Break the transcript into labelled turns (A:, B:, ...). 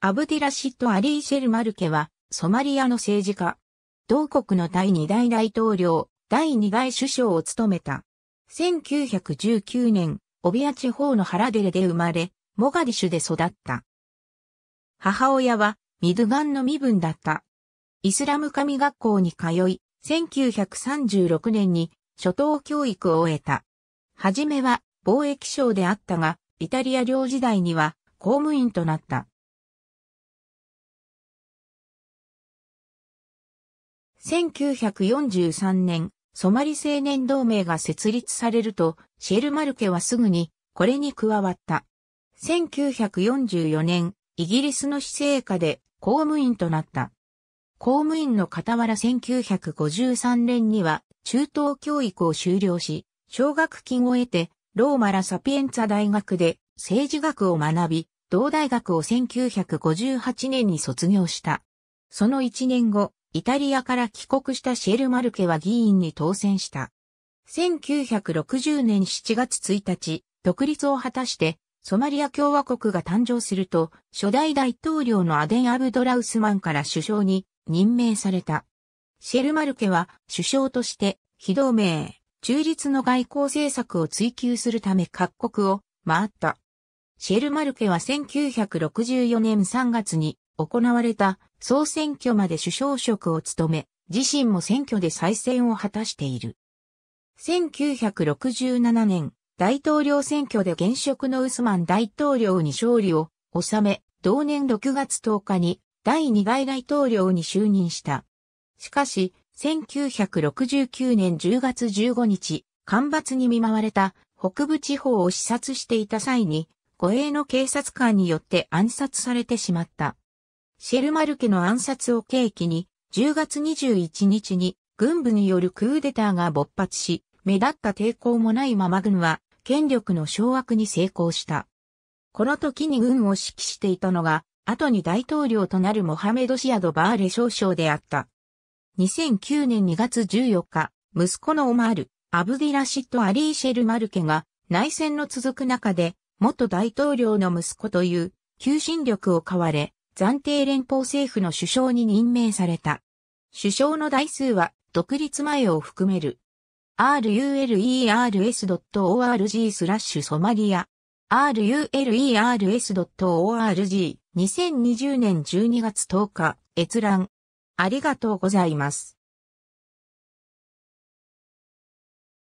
A: アブディラシッド・アリーシェル・マルケは、ソマリアの政治家。同国の第二大大統領、第二大首相を務めた。1919年、オビア地方のハラデレで生まれ、モガディシュで育った。母親は、ミドガンの身分だった。イスラム神学校に通い、1936年に初等教育を終えた。はじめは貿易省であったが、イタリア領時代には公務員となった。1943年、ソマリ青年同盟が設立されると、シェルマルケはすぐに、これに加わった。1944年、イギリスの市政下で公務員となった。公務員の傍ら1953年には中等教育を修了し、奨学金を得て、ローマラサピエンツァ大学で政治学を学び、同大学を1958年に卒業した。その1年後、イタリアから帰国したシェル・マルケは議員に当選した。1960年7月1日、独立を果たして、ソマリア共和国が誕生すると、初代大統領のアデン・アブドラウスマンから首相に任命された。シェルマルケは首相として、非同盟、中立の外交政策を追求するため各国を回った。シェルマルケは1964年3月に行われた総選挙まで首相職を務め、自身も選挙で再選を果たしている。1967年、大統領選挙で現職のウスマン大統領に勝利を収め、同年6月10日に第2代大統領に就任した。しかし、1969年10月15日、干ばつに見舞われた北部地方を視察していた際に、護衛の警察官によって暗殺されてしまった。シェルマル家の暗殺を契機に、10月21日に軍部によるクーデターが勃発し、目立った抵抗もないまま軍は権力の掌握に成功した。この時に軍を指揮していたのが、後に大統領となるモハメド・シアド・バーレ少将であった。2009年2月14日、息子のオマール、アブディラシット・アリー・シェルマルケが内戦の続く中で、元大統領の息子という求心力を買われ、暫定連邦政府の首相に任命された。首相の台数は独立前を含める。rulers.org スラッシュソマリア rulers.org 2020年12月10日閲覧ありがとうございます。